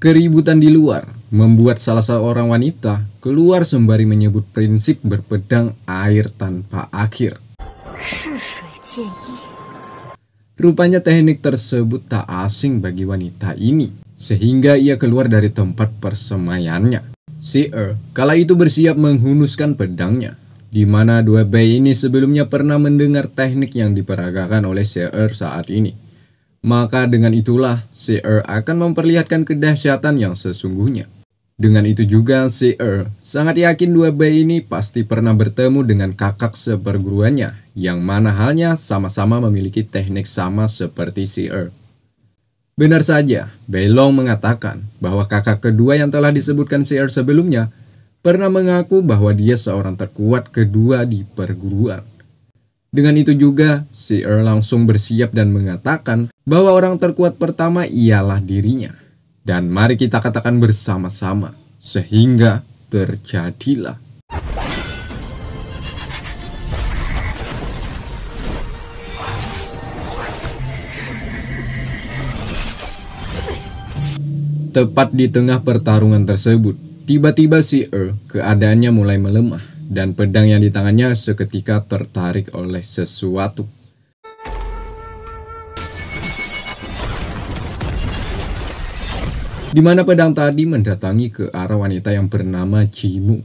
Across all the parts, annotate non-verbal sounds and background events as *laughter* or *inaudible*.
Keributan di luar membuat salah seorang wanita keluar sembari menyebut prinsip berpedang air tanpa akhir. Rupanya teknik tersebut tak asing bagi wanita ini, sehingga ia keluar dari tempat persemaiannya. Si Er kala itu bersiap menghunuskan pedangnya, di mana dua bayi ini sebelumnya pernah mendengar teknik yang diperagakan oleh Si Er saat ini. Maka dengan itulah CR er akan memperlihatkan kedahsyatan yang sesungguhnya. Dengan itu juga CR er, sangat yakin dua bayi ini pasti pernah bertemu dengan kakak seperguruannya yang mana halnya sama-sama memiliki teknik sama seperti CR. Er. Benar saja, Belong mengatakan bahwa kakak kedua yang telah disebutkan CR sebelumnya pernah mengaku bahwa dia seorang terkuat kedua di perguruan. Dengan itu juga, si Er langsung bersiap dan mengatakan bahwa orang terkuat pertama ialah dirinya. Dan mari kita katakan bersama-sama, sehingga terjadilah. Tepat di tengah pertarungan tersebut, tiba-tiba si Er keadaannya mulai melemah dan pedang yang di tangannya seketika tertarik oleh sesuatu. Di mana pedang tadi mendatangi ke arah wanita yang bernama Jimu.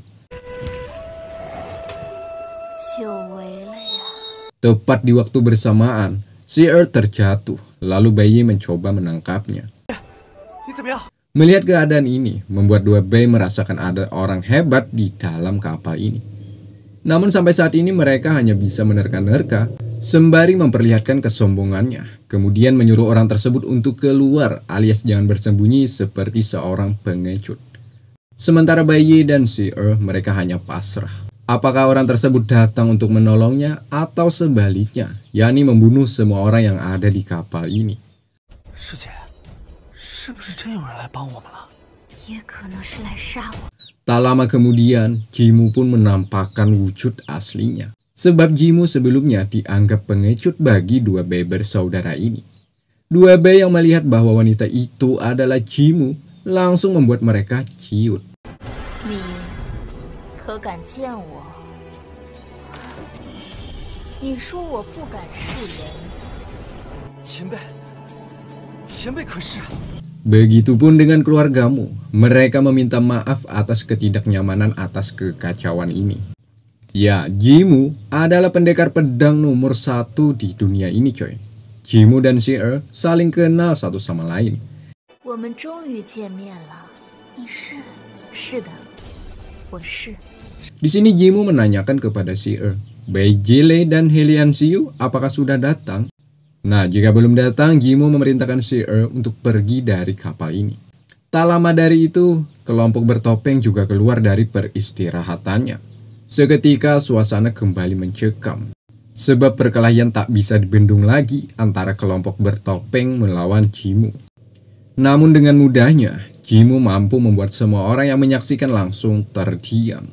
Tepat di waktu bersamaan, si Earth terjatuh, lalu bayi mencoba menangkapnya. Melihat keadaan ini, membuat dua bayi merasakan ada orang hebat di dalam kapal ini. Namun sampai saat ini mereka hanya bisa menerka-nerka sembari memperlihatkan kesombongannya. Kemudian menyuruh orang tersebut untuk keluar alias jangan bersembunyi seperti seorang pengecut. Sementara Bayi dan Si Er mereka hanya pasrah. Apakah orang tersebut datang untuk menolongnya atau sebaliknya, yakni membunuh semua orang yang ada di kapal ini. 师姐，是不是真有人来帮我们了？也可能是来杀我。Tak lama kemudian, Jimu pun menampakkan wujud aslinya. Sebab Jimu sebelumnya dianggap pengecut bagi dua bayi bersaudara ini. Dua bayi yang melihat bahwa wanita itu adalah Jimu langsung membuat mereka ciut. Kan Begitupun dengan keluargamu, mereka meminta maaf atas ketidaknyamanan atas kekacauan ini. Ya, Jimu adalah pendekar pedang nomor satu di dunia ini coy. Jimu dan er saling kenal satu sama lain. Di sini Jimu menanyakan kepada er, Bei Jile dan Helian Siu apakah sudah datang? Nah, jika belum datang, Gimo memerintahkan Er untuk pergi dari kapal ini. Tak lama dari itu, kelompok bertopeng juga keluar dari peristirahatannya. Seketika suasana kembali mencekam. Sebab perkelahian tak bisa dibendung lagi antara kelompok bertopeng melawan Jimu. Namun dengan mudahnya, Jimu mampu membuat semua orang yang menyaksikan langsung terdiam.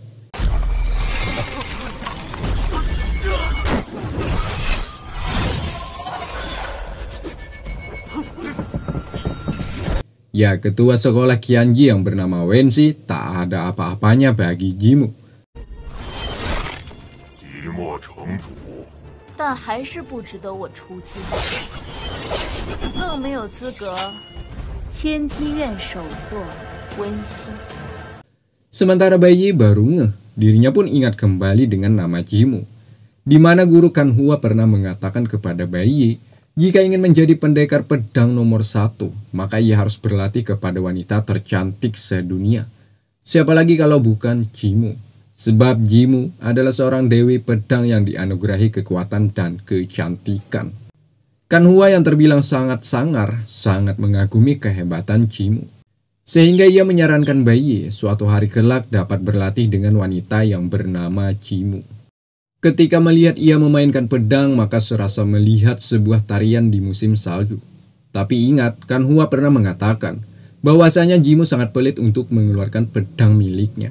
Ya, ketua sekolah Kianji yang bernama Wenxi tak ada apa-apanya bagi Jimu. Sementara Bayi baru ngeh, dirinya pun ingat kembali dengan nama Jimu, di mana guru Kanhua pernah mengatakan kepada Bayi jika ingin menjadi pendekar pedang nomor satu, maka ia harus berlatih kepada wanita tercantik sedunia. Siapa lagi kalau bukan Jimu? Sebab Jimu adalah seorang dewi pedang yang dianugerahi kekuatan dan kecantikan. Kan Hua yang terbilang sangat sangar, sangat mengagumi kehebatan Jimu. Sehingga ia menyarankan Bayi suatu hari kelak dapat berlatih dengan wanita yang bernama Jimu. Ketika melihat ia memainkan pedang, maka serasa melihat sebuah tarian di musim salju. Tapi ingat, Kan Hua pernah mengatakan bahwasanya Jimu sangat pelit untuk mengeluarkan pedang miliknya.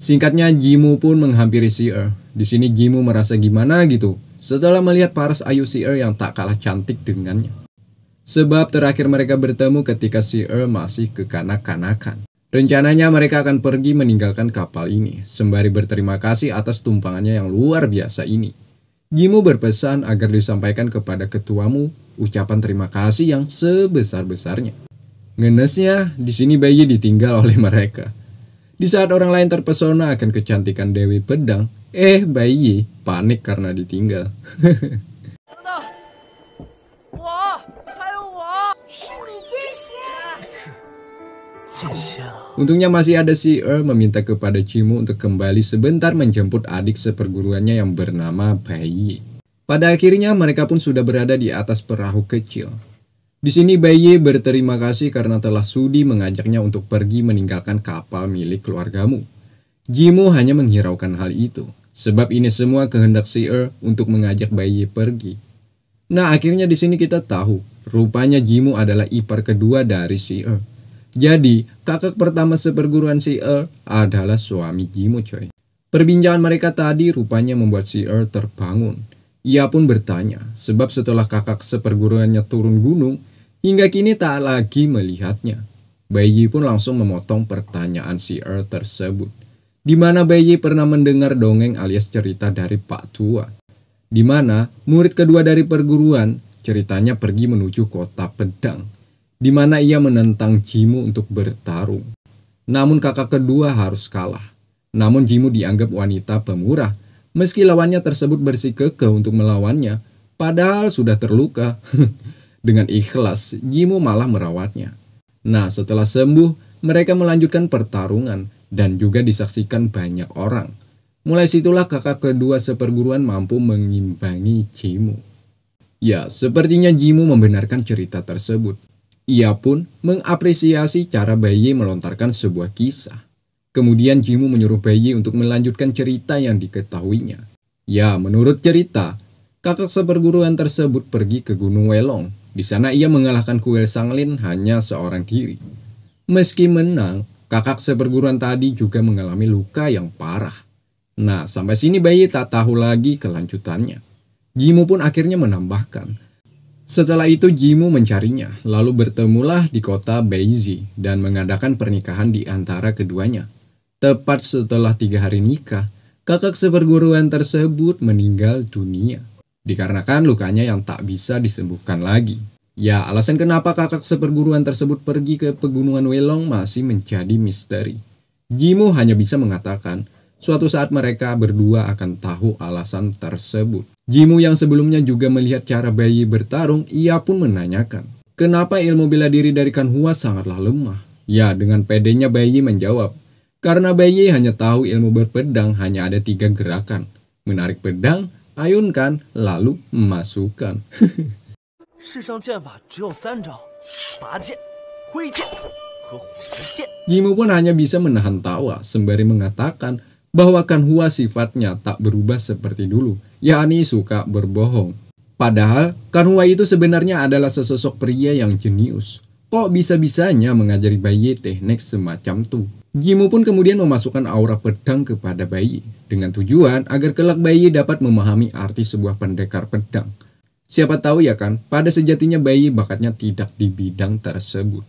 Singkatnya, Jimu pun menghampiri Si Sier. Di sini Jimu merasa gimana gitu setelah melihat paras ayu Si Sier yang tak kalah cantik dengannya sebab terakhir mereka bertemu ketika si Earl masih kekanak-kanakan. Rencananya mereka akan pergi meninggalkan kapal ini, sembari berterima kasih atas tumpangannya yang luar biasa ini. Jimu berpesan agar disampaikan kepada ketuamu ucapan terima kasih yang sebesar-besarnya. Ngenesnya, di sini bayi ditinggal oleh mereka. Di saat orang lain terpesona akan kecantikan Dewi Pedang, eh bayi panik karena ditinggal. *laughs* Untungnya masih ada si Er meminta kepada Cimu untuk kembali sebentar menjemput adik seperguruannya yang bernama Bayi. Pada akhirnya mereka pun sudah berada di atas perahu kecil. Di sini Bayi berterima kasih karena telah sudi mengajaknya untuk pergi meninggalkan kapal milik keluargamu. Jimu hanya menghiraukan hal itu, sebab ini semua kehendak si Er untuk mengajak Bayi pergi. Nah akhirnya di sini kita tahu, rupanya Jimu adalah ipar kedua dari si Er. Jadi, kakak pertama seperguruan si Earl adalah suami Jimu coy. Perbincangan mereka tadi rupanya membuat si Earl terbangun. Ia pun bertanya, sebab setelah kakak seperguruannya turun gunung, hingga kini tak lagi melihatnya. Bayi pun langsung memotong pertanyaan si Earl tersebut. Di mana Bayi pernah mendengar dongeng alias cerita dari Pak Tua. Di mana murid kedua dari perguruan ceritanya pergi menuju kota pedang di mana ia menentang Jimu untuk bertarung. Namun kakak kedua harus kalah. Namun Jimu dianggap wanita pemurah, meski lawannya tersebut bersikekeh untuk melawannya, padahal sudah terluka. *laughs* Dengan ikhlas, Jimu malah merawatnya. Nah, setelah sembuh, mereka melanjutkan pertarungan dan juga disaksikan banyak orang. Mulai situlah kakak kedua seperguruan mampu mengimbangi Jimu. Ya, sepertinya Jimu membenarkan cerita tersebut. Ia pun mengapresiasi cara Bayi melontarkan sebuah kisah. Kemudian Jimu menyuruh Bayi untuk melanjutkan cerita yang diketahuinya. Ya, menurut cerita, kakak seperguruan tersebut pergi ke Gunung Welong. Di sana ia mengalahkan Kuil Sanglin hanya seorang diri. Meski menang, kakak seperguruan tadi juga mengalami luka yang parah. Nah, sampai sini Bayi tak tahu lagi kelanjutannya. Jimu pun akhirnya menambahkan setelah itu Jimu mencarinya, lalu bertemulah di kota Beizi dan mengadakan pernikahan di antara keduanya. Tepat setelah tiga hari nikah, kakak seperguruan tersebut meninggal dunia. Dikarenakan lukanya yang tak bisa disembuhkan lagi. Ya, alasan kenapa kakak seperguruan tersebut pergi ke pegunungan Welong masih menjadi misteri. Jimu hanya bisa mengatakan, Suatu saat mereka berdua akan tahu alasan tersebut. Jimu yang sebelumnya juga melihat cara bayi bertarung, ia pun menanyakan, Kenapa ilmu bela diri dari Kanhua sangatlah lemah? Ya, dengan pedenya bayi menjawab, karena bayi hanya tahu ilmu berpedang hanya ada tiga gerakan. Menarik pedang, ayunkan, lalu masukkan. *laughs* Jimu pun hanya bisa menahan tawa sembari mengatakan bahwa Kanhua sifatnya tak berubah seperti dulu, yakni suka berbohong. Padahal Kanhua itu sebenarnya adalah sesosok pria yang jenius. Kok bisa-bisanya mengajari Bayi teknik semacam itu? Jimu pun kemudian memasukkan aura pedang kepada Bayi, dengan tujuan agar kelak Bayi dapat memahami arti sebuah pendekar pedang. Siapa tahu ya kan, pada sejatinya Bayi bakatnya tidak di bidang tersebut.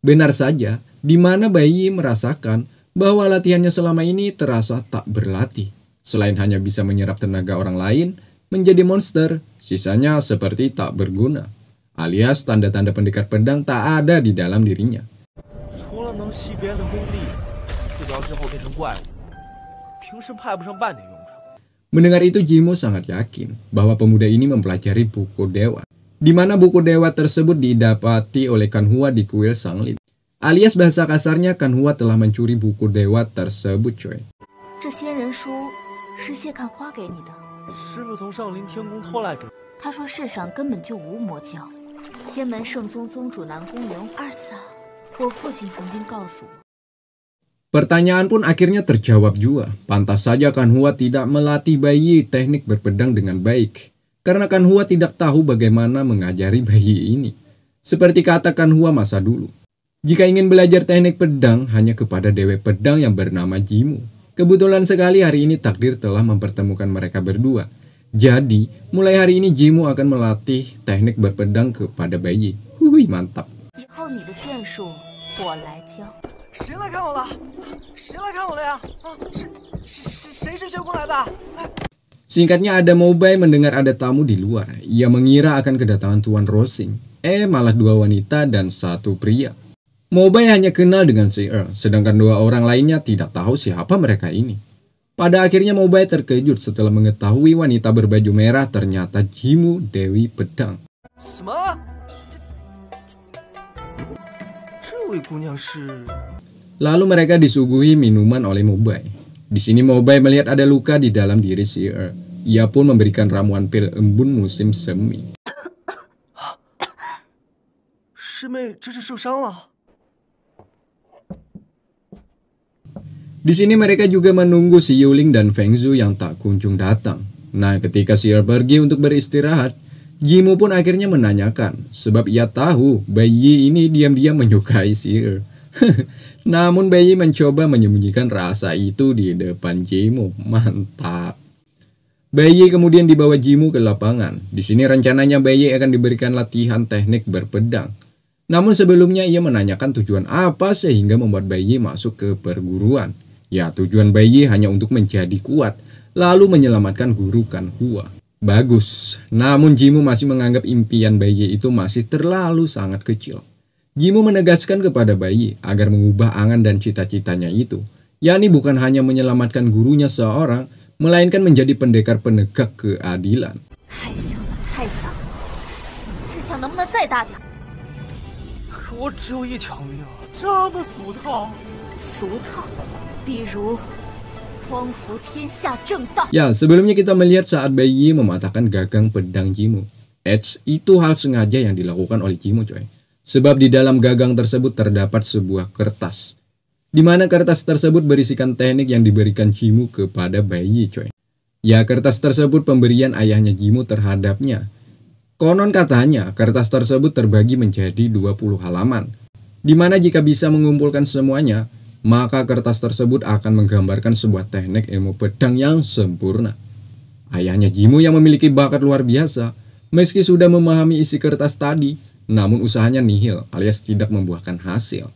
Benar saja, di mana bayi merasakan bahwa latihannya selama ini terasa tak berlatih. Selain hanya bisa menyerap tenaga orang lain, menjadi monster, sisanya seperti tak berguna. Alias tanda-tanda pendekar pedang tak ada di dalam dirinya. Mendengar itu Jimo sangat yakin bahwa pemuda ini mempelajari buku dewa, di mana buku dewa tersebut didapati oleh Kanhua di kuil Sanglin. Alias bahasa kasarnya Kanhua telah mencuri buku dewa tersebut coy. Pertanyaan pun akhirnya terjawab juga. Pantas saja Kanhua tidak melatih bayi teknik berpedang dengan baik. Karena Kanhua tidak tahu bagaimana mengajari bayi ini. Seperti katakan Hua masa dulu, jika ingin belajar teknik pedang, hanya kepada Dewa Pedang yang bernama Jimu. Kebetulan sekali hari ini takdir telah mempertemukan mereka berdua. Jadi, mulai hari ini Jimu akan melatih teknik berpedang kepada Bayi. Hui, mantap. Singkatnya ada Mobai mendengar ada tamu di luar. Ia mengira akan kedatangan Tuan Rosing. Eh, malah dua wanita dan satu pria. Mobai hanya kenal dengan si Er, sedangkan dua orang lainnya tidak tahu siapa mereka ini. Pada akhirnya Mobai terkejut setelah mengetahui wanita berbaju merah ternyata Jimu Dewi Pedang. Lalu mereka disuguhi minuman oleh Mobai. Di sini Mobai melihat ada luka di dalam diri si Er. Ia pun memberikan ramuan pil embun musim semi. 师妹这是受伤了。*coughs* Di sini mereka juga menunggu si Yuling dan Feng Zhu yang tak kunjung datang. Nah, ketika Er pergi untuk beristirahat, Jimu pun akhirnya menanyakan, sebab ia tahu Bayi ini diam-diam menyukai Er. *laughs* Namun Bayi mencoba menyembunyikan rasa itu di depan Jimu. Mantap. Bayi kemudian dibawa Jimu ke lapangan. Di sini rencananya Bayi akan diberikan latihan teknik berpedang. Namun sebelumnya ia menanyakan tujuan apa sehingga membuat Bayi masuk ke perguruan. Ya, tujuan Bayi hanya untuk menjadi kuat, lalu menyelamatkan guru kan gua Bagus, namun Jimu masih menganggap impian Bayi itu masih terlalu sangat kecil. Jimu menegaskan kepada Bayi agar mengubah angan dan cita-citanya itu, yakni bukan hanya menyelamatkan gurunya seorang, melainkan menjadi pendekar penegak keadilan. Ya, sebelumnya kita melihat saat Bayi mematahkan gagang pedang Jimu. Edge itu hal sengaja yang dilakukan oleh Jimu, coy. Sebab di dalam gagang tersebut terdapat sebuah kertas. Di mana kertas tersebut berisikan teknik yang diberikan Jimu kepada Bayi, coy. Ya, kertas tersebut pemberian ayahnya Jimu terhadapnya. Konon katanya, kertas tersebut terbagi menjadi 20 halaman. Di mana jika bisa mengumpulkan semuanya, maka kertas tersebut akan menggambarkan sebuah teknik ilmu pedang yang sempurna. Ayahnya Jimu yang memiliki bakat luar biasa, meski sudah memahami isi kertas tadi, namun usahanya nihil alias tidak membuahkan hasil.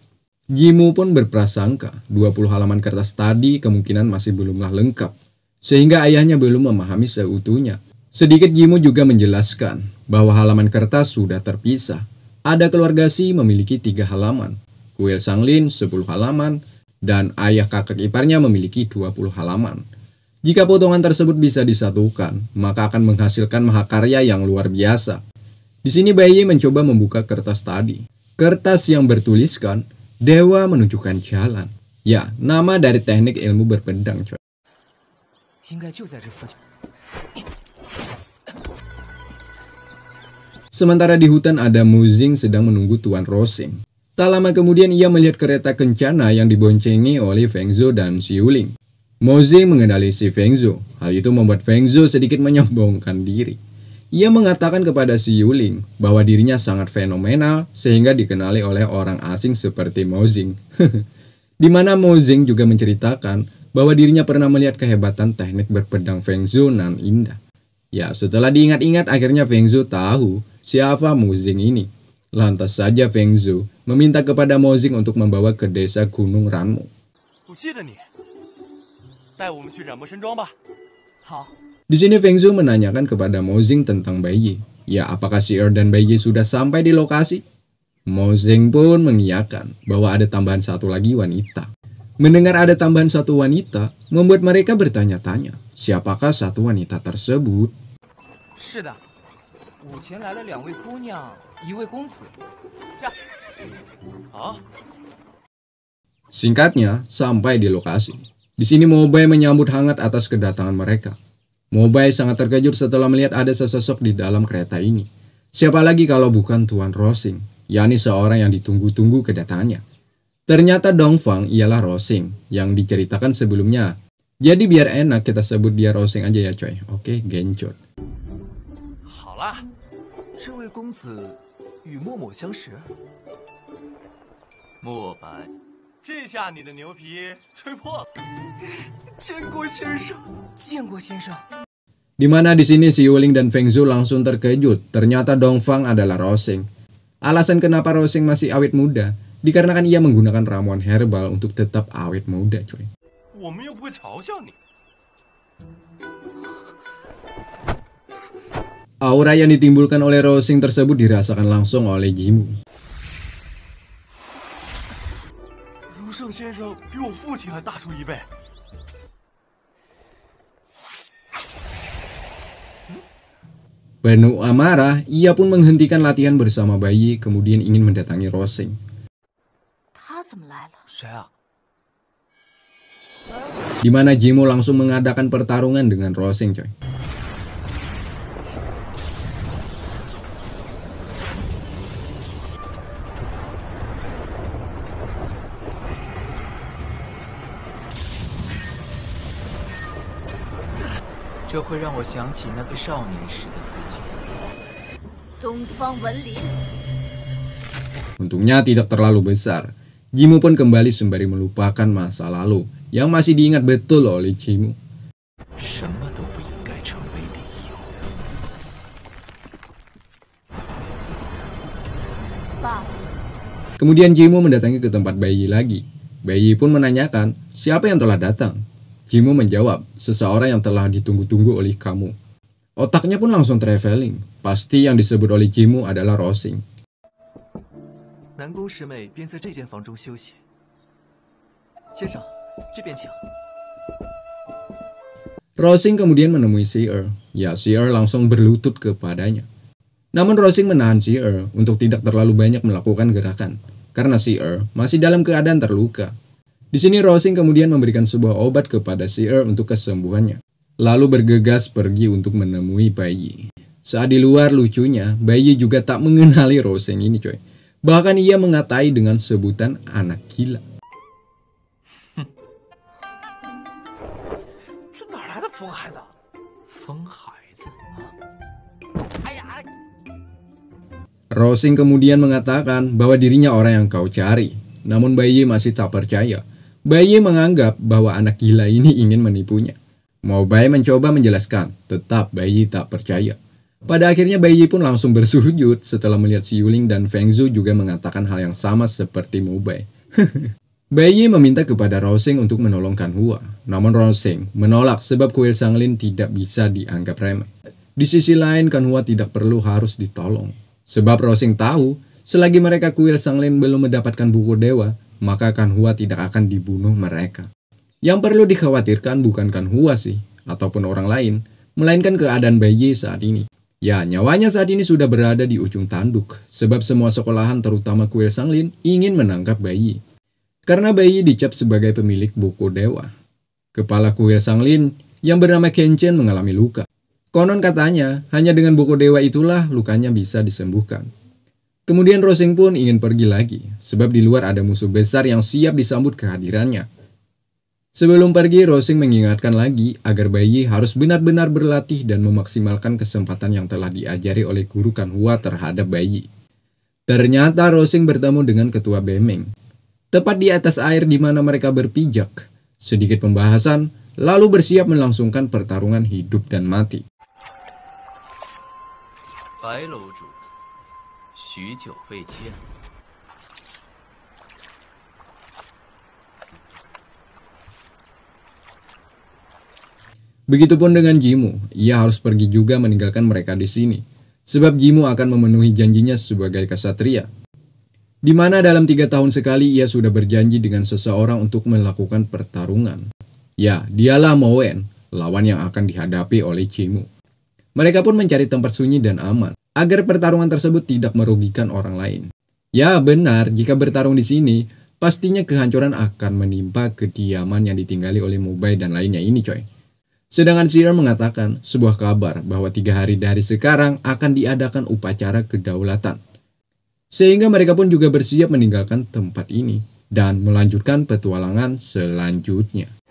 Jimu pun berprasangka 20 halaman kertas tadi kemungkinan masih belumlah lengkap, sehingga ayahnya belum memahami seutuhnya. Sedikit Jimu juga menjelaskan bahwa halaman kertas sudah terpisah. Ada keluarga Si memiliki tiga halaman, Guel Sanglin 10 halaman, dan ayah kakak iparnya memiliki 20 halaman. Jika potongan tersebut bisa disatukan, maka akan menghasilkan mahakarya yang luar biasa. Di sini Bayi mencoba membuka kertas tadi. Kertas yang bertuliskan, Dewa menunjukkan jalan. Ya, nama dari teknik ilmu berpendang, coy. Sementara di hutan ada Muzing sedang menunggu Tuan Rosing. Tak lama kemudian ia melihat kereta kencana yang diboncengi oleh Feng Zhou dan Xiu Ling. Mozi mengenali si Feng Zhou. Hal itu membuat Feng Zhou sedikit menyombongkan diri. Ia mengatakan kepada si Yuling bahwa dirinya sangat fenomenal sehingga dikenali oleh orang asing seperti Mozing. *laughs* Di mana Mozing juga menceritakan bahwa dirinya pernah melihat kehebatan teknik berpedang Feng Zhou nan indah. Ya, setelah diingat-ingat akhirnya Feng Zhou tahu siapa Mozing ini. Lantas saja Feng Zhou meminta kepada Mozing untuk membawa ke desa Gunung Ranmu. Di sini Feng Zhu menanyakan kepada Mozing tentang bayi. Ya, apakah si Er dan bayi sudah sampai di lokasi? Mozing pun mengiyakan bahwa ada tambahan satu lagi wanita. Mendengar ada tambahan satu wanita, membuat mereka bertanya-tanya, siapakah satu wanita tersebut? Singkatnya, sampai di lokasi. Di sini Mobai menyambut hangat atas kedatangan mereka. Mobai sangat terkejut setelah melihat ada sesosok di dalam kereta ini. Siapa lagi kalau bukan Tuan Rosing, yakni seorang yang ditunggu-tunggu kedatangannya. Ternyata Dongfang ialah Rosing, yang diceritakan sebelumnya. Jadi biar enak kita sebut dia Rosing aja ya coy. Oke, gencot. Halah, 莫白，这下你的牛皮吹破了。见过先生，见过先生。Di mana di sini si Yuling dan Feng Zhu langsung terkejut. Ternyata Dongfang adalah Rosing. Alasan kenapa Rosing masih awet muda dikarenakan ia menggunakan ramuan herbal untuk tetap awet muda, cuy. Aura yang ditimbulkan oleh Rosing tersebut dirasakan langsung oleh Jimu. 陆胜先生比我父亲还大出一倍。Banu Amara, ia pun menghentikan latihan bersama bayi, kemudian ingin mendatangi Rosing. Di mana Jimo langsung mengadakan pertarungan dengan Rosing, coy. 这会让我想起那个少年时的自己。东方文林。Untungnya tidak terlalu besar. Jimu pun kembali sembari melupakan masa lalu yang masih diingat betul oleh Jimu. Kemudian Jimu mendatangi ke tempat bayi lagi. Bayi pun menanyakan siapa yang telah datang. Jimu menjawab, seseorang yang telah ditunggu-tunggu oleh kamu. Otaknya pun langsung traveling. Pasti yang disebut oleh Jimu adalah Rosing. Rosing kemudian menemui Si Er. Ya, Si Er langsung berlutut kepadanya. Namun Rosing menahan Si Er untuk tidak terlalu banyak melakukan gerakan. Karena Si Er masih dalam keadaan terluka di sini Rosing kemudian memberikan sebuah obat kepada Seer untuk kesembuhannya, lalu bergegas pergi untuk menemui Bayi. Saat di luar lucunya, Bayi juga tak mengenali Rosing ini coy. Bahkan ia mengatai dengan sebutan anak gila. *laughs* Rosing kemudian mengatakan bahwa dirinya orang yang kau cari, namun Bayi masih tak percaya. Bayi menganggap bahwa anak gila ini ingin menipunya. Mau Baye mencoba menjelaskan, tetap Bayi tak percaya. Pada akhirnya Bayi pun langsung bersujud setelah melihat si Yuling dan Feng Zhu juga mengatakan hal yang sama seperti Mobai. *laughs* Bayi meminta kepada Rosing untuk menolongkan Hua. Namun Rosing menolak sebab kuil Sanglin tidak bisa dianggap remeh. Di sisi lain kan Hua tidak perlu harus ditolong. Sebab Rosing tahu, selagi mereka kuil Sanglin belum mendapatkan buku dewa, maka Kanhua tidak akan dibunuh mereka. Yang perlu dikhawatirkan bukan Kanhua sih, ataupun orang lain, melainkan keadaan bayi saat ini. Ya, nyawanya saat ini sudah berada di ujung tanduk, sebab semua sekolahan terutama Kuil Sanglin ingin menangkap bayi. Karena bayi dicap sebagai pemilik buku dewa. Kepala Kuil Sanglin yang bernama Kenchen mengalami luka. Konon katanya, hanya dengan buku dewa itulah lukanya bisa disembuhkan. Kemudian Roseng pun ingin pergi lagi, sebab di luar ada musuh besar yang siap disambut kehadirannya. Sebelum pergi, Roseng mengingatkan lagi agar bayi harus benar-benar berlatih dan memaksimalkan kesempatan yang telah diajari oleh guru Kanhua terhadap bayi. Ternyata Roseng bertemu dengan ketua Bemeng. Tepat di atas air di mana mereka berpijak. Sedikit pembahasan, lalu bersiap melangsungkan pertarungan hidup dan mati. 许久未见。Begitupun dengan Jimu, ia harus pergi juga meninggalkan mereka di sini, sebab Jimu akan memenuhi janjinya sebagai kesatria. Di mana dalam tiga tahun sekali ia sudah berjanji dengan seseorang untuk melakukan pertarungan. Ya, dialah Mowen, lawan yang akan dihadapi oleh Jimu. Mereka pun mencari tempat sunyi dan aman agar pertarungan tersebut tidak merugikan orang lain. Ya benar, jika bertarung di sini, pastinya kehancuran akan menimpa kediaman yang ditinggali oleh Mubai dan lainnya ini coy. Sedangkan Sira mengatakan sebuah kabar bahwa tiga hari dari sekarang akan diadakan upacara kedaulatan. Sehingga mereka pun juga bersiap meninggalkan tempat ini dan melanjutkan petualangan selanjutnya.